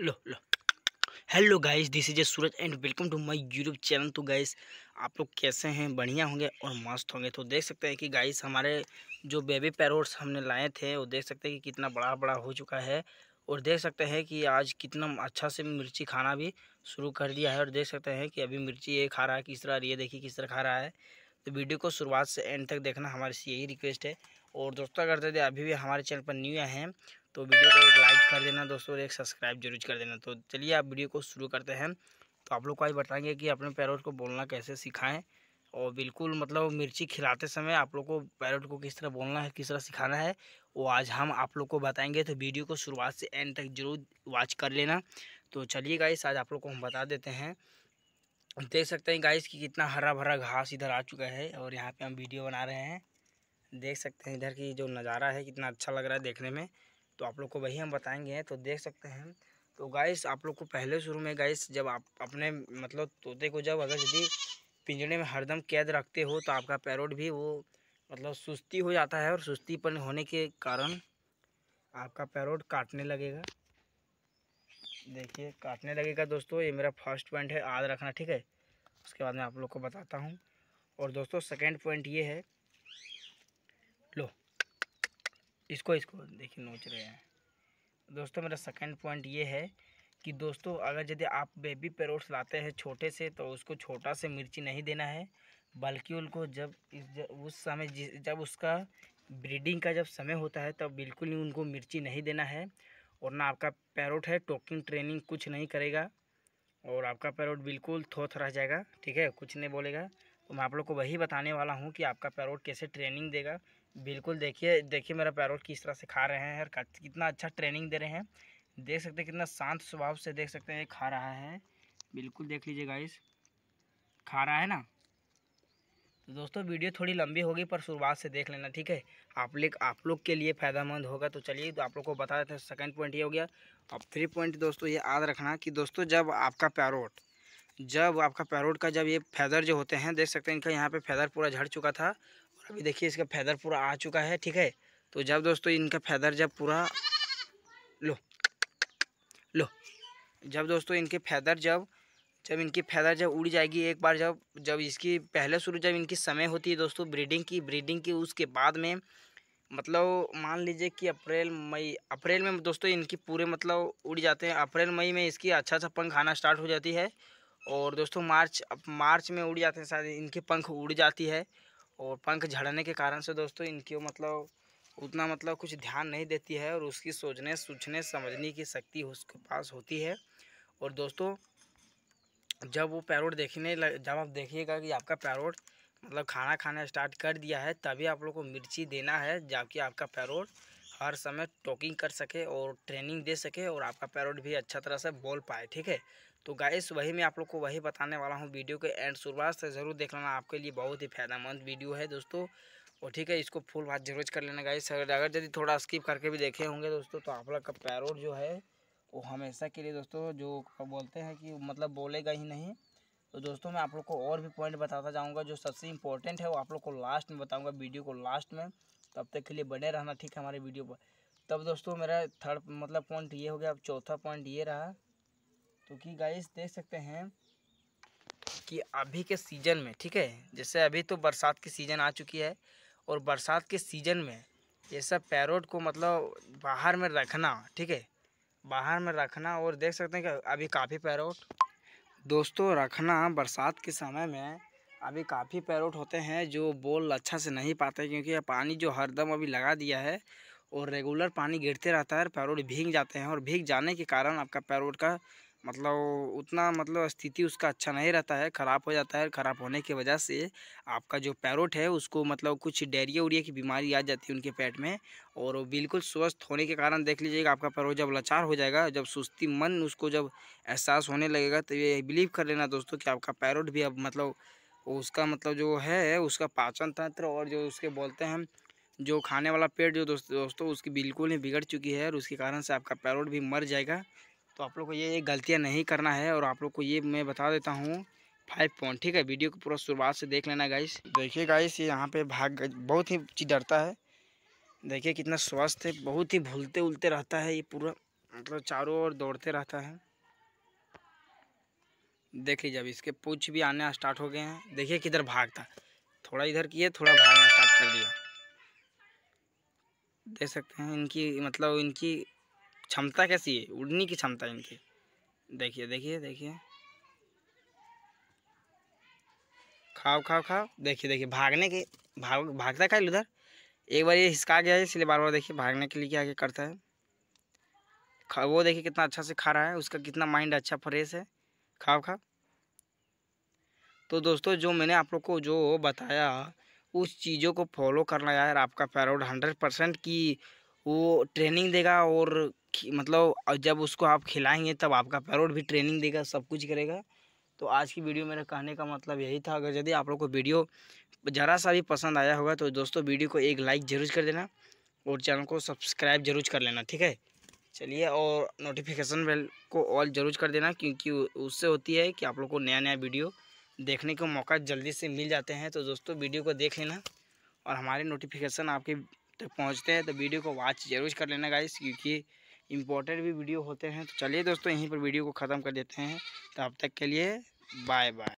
लो लो hello guys this is a Suraj and welcome to my YouTube channel तो guys आप लोग कैसे हैं बढ़िया होंगे और मस्त होंगे तो देख सकते हैं कि गाइस हमारे जो बेबी पैरोट्स हमने लाए थे वो देख सकते हैं कि कितना बड़ा बड़ा हो चुका है और देख सकते हैं कि आज कितना अच्छा से मिर्ची खाना भी शुरू कर दिया है और देख सकते हैं कि अभी मिर्ची ये खा रहा है किस तरह ये देखिए किस तरह खा रहा है तो वीडियो को शुरुआत से एंड तक देखना हमारे से यही रिक्वेस्ट है और दोस्तों अगर अभी भी हमारे चैनल पर न्यू आए हैं तो वीडियो को एक लाइक कर देना दोस्तों और एक सब्सक्राइब जरूर कर देना तो चलिए आप वीडियो को शुरू करते हैं तो आप लोग को आज बताएंगे कि अपने पैरोट को बोलना कैसे सिखाएं और बिल्कुल मतलब मिर्ची खिलाते समय आप लोग को पैरोट को किस तरह बोलना है किस तरह सिखाना है वो आज हम आप लोग को बताएंगे तो वीडियो को शुरुआत से एंड तक जरूर वॉच कर लेना तो चलिए गाइस आज आप लोग को हम बता देते हैं देख सकते हैं गाइस कि कितना हरा भरा घास इधर आ चुका है और यहाँ पर हम वीडियो बना रहे हैं देख सकते हैं इधर की जो नज़ारा है कितना अच्छा लग रहा है देखने में तो आप लोग को वही हम बताएंगे तो देख सकते हैं तो गाइस आप लोग को पहले शुरू में गाइस जब आप अपने मतलब तोते को जब अगर यदि पिंजड़े में हरदम कैद रखते हो तो आपका पैरोट भी वो मतलब सुस्ती हो जाता है और सुस्तीपन होने के कारण आपका पैरोट काटने लगेगा देखिए काटने लगेगा दोस्तों ये मेरा फर्स्ट पॉइंट है याद रखना ठीक है उसके बाद मैं आप लोग को बताता हूँ और दोस्तों सेकेंड पॉइंट ये है लो इसको इसको देखिए नोच रहे हैं दोस्तों मेरा सेकंड पॉइंट ये है कि दोस्तों अगर यदि आप बेबी पेरोट्स लाते हैं छोटे से तो उसको छोटा से मिर्ची नहीं देना है बल्कि उनको जब इस जब उस समय जब उसका ब्रीडिंग का जब समय होता है तब तो बिल्कुल ही उनको मिर्ची नहीं देना है और ना आपका पैरोट है टोकिंग ट्रेनिंग कुछ नहीं करेगा और आपका पैरोट बिल्कुल थोथ रह जाएगा ठीक है कुछ नहीं बोलेगा तो मैं आप लोग को वही बताने वाला हूँ कि आपका पैरोट कैसे ट्रेनिंग देगा बिल्कुल देखिए देखिए मेरा पैरोट किस तरह से खा रहे हैं और कितना अच्छा ट्रेनिंग दे रहे हैं देख सकते हैं कितना शांत स्वभाव से देख सकते हैं खा रहा है बिल्कुल देख लीजिए गाइस खा रहा है ना तो दोस्तों वीडियो थोड़ी लंबी होगी पर शुरुआत से देख लेना ठीक है आप लोग आप लोग के लिए फ़ायदेमंद होगा तो चलिए तो आप लोग को बता देते हैं सेकंड पॉइंट ये हो गया अब थ्री पॉइंट दोस्तों ये याद रखना कि दोस्तों जब आपका पैरोट जब आपका पैरोट का जब ये फैदर जो होते हैं देख सकते हैं इनका यहाँ पे फैदर पूरा झड़ चुका था अभी देखिए इसका फैदर पूरा आ चुका है ठीक है तो जब दोस्तों इनका फैदर जब पूरा लो लो जब दोस्तों इनके फैदर जब जब इनकी फैदर जब उड़ जाएगी एक बार जब जब इसकी पहले शुरू जब इनकी समय होती है दोस्तों ब्रीडिंग की ब्रीडिंग की उसके बाद में मतलब मान लीजिए कि अप्रैल मई अप्रैल में दोस्तों इनकी पूरे मतलब उड़ जाते हैं अप्रैल मई में इसकी अच्छा सा पंख आना स्टार्ट हो जाती है और दोस्तों मार्च मार्च में उड़ जाते हैं शायद इनके पंख उड़ जाती है और पंख झड़ने के कारण से दोस्तों इनकी मतलब उतना मतलब कुछ ध्यान नहीं देती है और उसकी सोचने सोचने समझने की शक्ति उसके पास होती है और दोस्तों जब वो पैरोट देखने लग जब आप देखिएगा कि आपका पैरोट मतलब खाना खाना स्टार्ट कर दिया है तभी आप लोग को मिर्ची देना है जबकि आपका पैरोट हर समय टॉकिंग कर सके और ट्रेनिंग दे सके और आपका पैरोट भी अच्छा तरह से बोल पाए ठीक है तो गाइस वही मैं आप लोग को वही बताने वाला हूँ वीडियो के एंड शुरुआत से ज़रूर देख लेना आपके लिए बहुत ही फायदेमंद वीडियो है दोस्तों और ठीक है इसको फुल बात जरूर कर लेना गाइस अगर यदि थोड़ा स्किप करके भी देखे होंगे दोस्तों तो आप लोग का पैरोट जो है वो हमेशा के लिए दोस्तों जो बोलते हैं कि मतलब बोलेगा ही नहीं तो दोस्तों मैं आप लोग को और भी पॉइंट बताता जाऊँगा जो सबसे इंपॉर्टेंट है वो आप लोग को लास्ट में बताऊँगा वीडियो को लास्ट में तब तक के लिए बने रहना ठीक है हमारे वीडियो पर तब दोस्तों मेरा थर्ड मतलब पॉइंट ये हो गया अब चौथा पॉइंट ये रहा क्योंकि तो गाइस देख सकते हैं कि अभी के सीज़न में ठीक है जैसे अभी तो बरसात की सीज़न आ चुकी है और बरसात के सीज़न में ये सब पैरोट को मतलब बाहर में रखना ठीक है बाहर में रखना और देख सकते हैं कि अभी काफ़ी पैरोट दोस्तों रखना बरसात के समय में अभी काफ़ी पैरोट होते हैं जो बोल अच्छा से नहीं पाते क्योंकि पानी जो हरदम अभी लगा दिया है और रेगुलर पानी गिरते रहता है पैरोट भीग जाते हैं और भीग जाने के कारण आपका पैरोट का मतलब उतना मतलब स्थिति उसका अच्छा नहीं रहता है ख़राब हो जाता है ख़राब होने की वजह से आपका जो पैरोट है उसको मतलब कुछ डेरिया उरिया की बीमारी आ जाती है उनके पेट में और वो बिल्कुल स्वस्थ होने के कारण देख लीजिएगा आपका पैरोट जब लाचार हो जाएगा जब सुस्ती मन उसको जब एहसास होने लगेगा तो ये बिलीव कर लेना दोस्तों कि आपका पैरोट भी अब मतलब उसका मतलब जो है उसका पाचन तंत्र और जो उसके बोलते हैं जो खाने वाला पेट जो दोस्त, दोस्तों उसकी बिल्कुल ही बिगड़ चुकी है और उसके कारण से आपका पैरोट भी मर जाएगा तो आप लोग को ये गलतियाँ नहीं करना है और आप लोग को ये मैं बता देता हूँ फाइव पॉइंट ठीक है वीडियो को पूरा शुरुआत से देख लेना गाइस देखिए गाइस ये यहाँ पे भाग बहुत ही डरता है देखिए कितना स्वस्थ है बहुत ही भूलते उलते रहता है ये पूरा मतलब चारों ओर दौड़ते रहता है देख लीजिए अब इसके पूछ भी आने स्टार्ट हो गए हैं देखिए किधर भागता थोड़ा इधर किए थोड़ा भागना स्टार्ट कर दिया देख सकते हैं इनकी मतलब इनकी क्षमता कैसी है उड़ने की क्षमता इनकी देखिए देखिए देखिए खाओ खाओ खाओ देखिए देखिए भागने के भाग भागता है उधर एक बार ये हिसका गया है इसलिए बार बार देखिए भागने के लिए क्या क्या करता है वो देखिए कितना अच्छा से खा रहा है उसका कितना माइंड अच्छा फ्रेश है खाओ खाओ तो दोस्तों जो मैंने आप लोग को जो बताया उस चीज़ों को फॉलो करना यार आपका पैरोड हंड्रेड परसेंट की वो ट्रेनिंग देगा और मतलब जब उसको आप खिलाएंगे तब आपका पैरोट भी ट्रेनिंग देगा सब कुछ करेगा तो आज की वीडियो मेरा कहने का मतलब यही था अगर यदि आप लोग को वीडियो ज़रा सा भी पसंद आया होगा तो दोस्तों वीडियो को एक लाइक ज़रूर कर देना और चैनल को सब्सक्राइब जरूर कर लेना ठीक है चलिए और नोटिफिकेशन बेल को ऑल जरूर कर देना क्योंकि उससे होती है कि आप लोग को नया नया वीडियो देखने को मौका जल्दी से मिल जाते हैं तो दोस्तों वीडियो को देख लेना और हमारे नोटिफिकेशन आपके तक पहुंचते हैं तो वीडियो को वॉच जरूर कर लेना गाइस क्योंकि इम्पोर्टेंट भी वीडियो होते हैं तो चलिए दोस्तों यहीं पर वीडियो को ख़त्म कर देते हैं तब तक के लिए बाय बाय